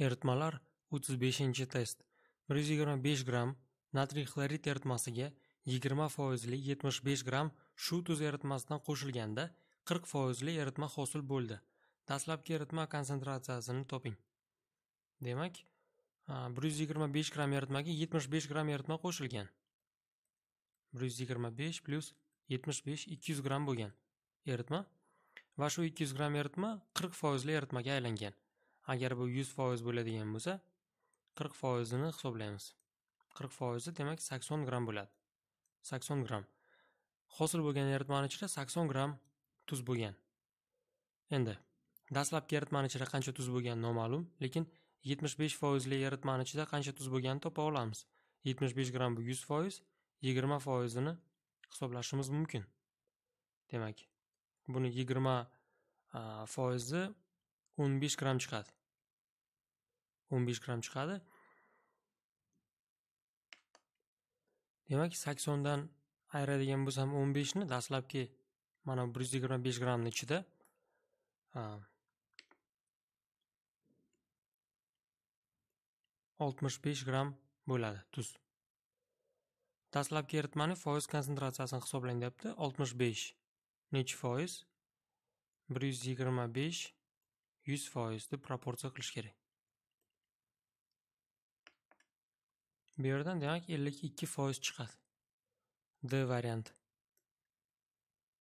Eritmalar 35-test 125 gramm natriy xlorid eritmasiga 20 foizli 75 gramm shu tuz eritmasidan qo'shilganda 40 foizli eritma hosil bo'ldi. Dastlabki eritma konsentratsiyasini toping. Demak, 125 gramm eritmaga 75 gramm eritma qo'shilgan. 125 plus 75 200 gramm bo'lgan eritma va shu 200 gramm eritma 40 foizli eritmaga aylangan. agar bu 100 foiz bo'ladigan bo'lsa 40 foizini hisoblaymiz 40 foizi demak 80 gramm bo'ladi 80 gramm hosil bo'lgan eritmani ichida 80 gramm tuz bo'lgan endi dastlabki eritmani ichida qancha tuz bo'lgan noma'lum lekin 75 foizli eritmani ichida qancha tuz bo'lganini topa olamiz 75 gramm bu 100 foiz 20 foizini hisoblashimiz mumkin demak buni 20 foizi 15 gramm chiqadi o'n besh gramm chiqadi demak saksondan ayiradigan bo'lsam o'n beshni dastlabki mana bir yuz yigirma besh grammni ichida oltmish besh gramm bo'ladi tuz dastlabki eritmani foiz konsentratsiyasini hisoblang deyapti oltmish besh nechi foiz bir yuz yigirma besh yuz foiz deb proporsiya qilish kerak Bu yerdan demak ellik ikki foiz chiqadi. D varianti.